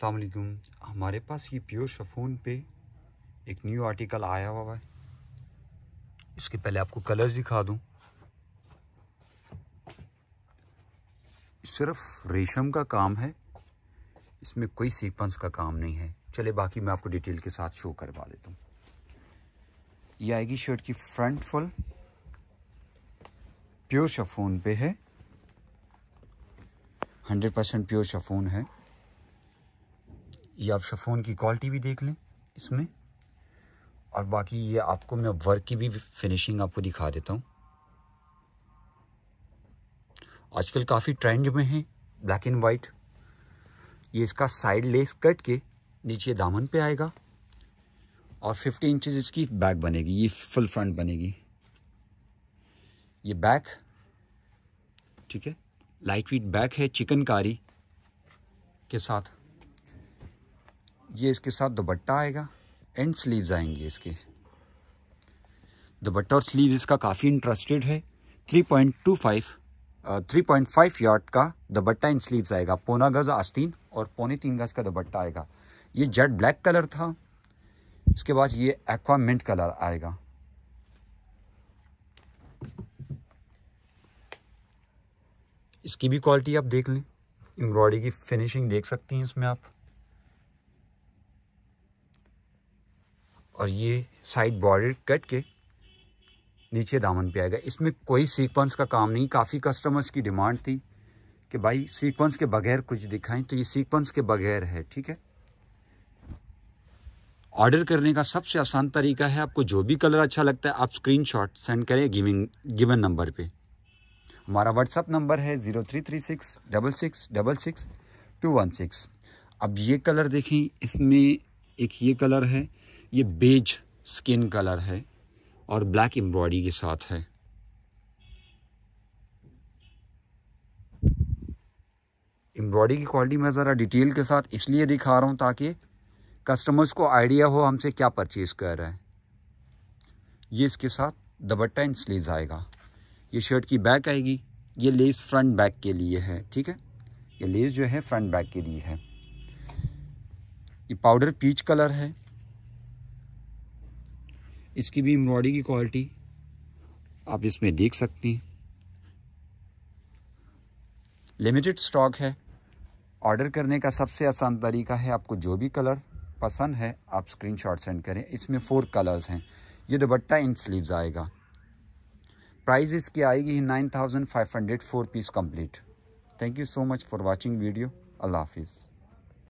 अस्सलाम वालेकुम हमारे पास ये प्योर शफून पे एक न्यू आर्टिकल आया हुआ है इसके पहले आपको कलर्स दिखा दूं सिर्फ रेशम का काम है इसमें कोई सीक्वेंस का काम नहीं है चले बाकी मैं आपको डिटेल के साथ शो करवा देता हूँ ये आएगी शर्ट की फ्रंट फुल प्योर शफून पे है हंड्रेड परसेंट प्योर शफून है ये आप शफोन की क्वालिटी भी देख लें इसमें और बाकी ये आपको मैं वर्क की भी फिनिशिंग आपको दिखा देता हूँ आजकल काफ़ी ट्रेंड में है ब्लैक एंड वाइट ये इसका साइड लेस कट के नीचे दामन पे आएगा और 50 इंचेस इसकी बैक बनेगी ये फुल फ्रंट बनेगी ये बैक ठीक है लाइट वेट बैक है चिकनकारी के साथ ये इसके साथ दुपट्टा आएगा एंड स्लीव्स आएंगे इसके दुपट्टा और स्लीव्स इसका काफ़ी इंटरेस्टेड है three point two five three point five yard का दुपट्टा एंड स्लीव्स आएगा पौना गज आस्तीन और पौने तीन गज का दुपट्टा आएगा ये जेट ब्लैक कलर था इसके बाद ये एक्वा मिंट कलर आएगा इसकी भी क्वालिटी आप देख लें एम्ब्रॉयडरी की फिनिशिंग देख सकती हैं इसमें आप और ये साइड बॉर्डर कट के नीचे दामन पे आएगा इसमें कोई सीक्वेंस का काम नहीं काफ़ी कस्टमर्स की डिमांड थी कि भाई सीक्वेंस के बगैर कुछ दिखाएं तो ये सीक्वेंस के बगैर है ठीक है ऑर्डर करने का सबसे आसान तरीका है आपको जो भी कलर अच्छा लगता है आप स्क्रीनशॉट सेंड करें गिविंग गिवन नंबर पे हमारा व्हाट्सअप नंबर है zero three three six double six double six two one six अब ये कलर देखें इसमें एक ये कलर है ये बेज स्किन कलर है और ब्लैक एम्ब्रॉयडरी के साथ है एम्ब्रॉयडरी की क्वालिटी मैं ज़रा डिटेल के साथ इसलिए दिखा रहा हूँ ताकि कस्टमर्स को आइडिया हो हमसे क्या परचेज़ कर रहे हैं ये इसके साथ दबट्टा इन स्लीव आएगा ये शर्ट की बैक आएगी ये लेस फ्रंट बैक के लिए है ठीक है ये लेस जो है फ्रंट बैक के लिए है ये पाउडर पीच कलर है इसकी भी एम्ब्रॉयडरी की क्वालिटी आप इसमें देख सकती हैं लिमिटेड स्टॉक है ऑर्डर करने का सबसे आसान तरीका है आपको जो भी कलर पसंद है आप स्क्रीन शॉट सेंड करें इसमें फ़ोर कलर्स हैं ये दुपट्टा इन स्लीव्स आएगा प्राइस इसकी आएगी nine thousand five hundred four piece complete thank you so much for watching video अल्लाह हाफिज़